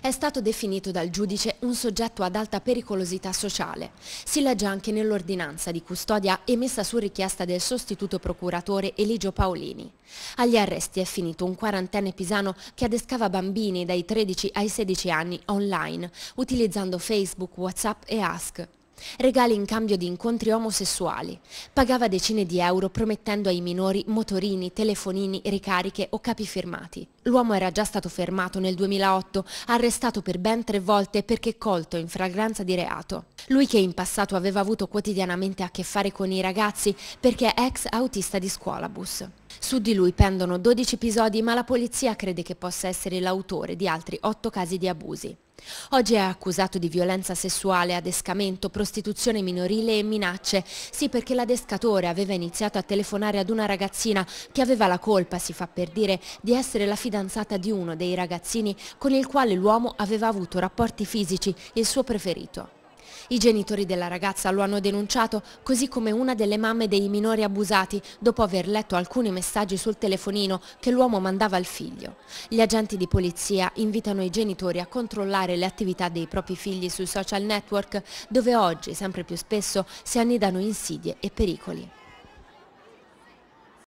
è stato definito dal giudice un soggetto ad alta pericolosità sociale. Si legge anche nell'ordinanza di custodia emessa su richiesta del sostituto procuratore Eligio Paolini. Agli arresti è finito un quarantenne pisano che adescava bambini dai 13 ai 16 anni online, utilizzando Facebook, Whatsapp e Ask regali in cambio di incontri omosessuali, pagava decine di euro promettendo ai minori motorini, telefonini, ricariche o capi firmati. L'uomo era già stato fermato nel 2008, arrestato per ben tre volte perché colto in fragranza di reato. Lui che in passato aveva avuto quotidianamente a che fare con i ragazzi perché è ex autista di scuolabus. Su di lui pendono 12 episodi ma la polizia crede che possa essere l'autore di altri 8 casi di abusi. Oggi è accusato di violenza sessuale, adescamento, prostituzione minorile e minacce. Sì, perché l'adescatore aveva iniziato a telefonare ad una ragazzina che aveva la colpa, si fa per dire, di essere la fidanzata di uno dei ragazzini con il quale l'uomo aveva avuto rapporti fisici, il suo preferito. I genitori della ragazza lo hanno denunciato, così come una delle mamme dei minori abusati, dopo aver letto alcuni messaggi sul telefonino che l'uomo mandava al figlio. Gli agenti di polizia invitano i genitori a controllare le attività dei propri figli sui social network, dove oggi, sempre più spesso, si annidano insidie e pericoli.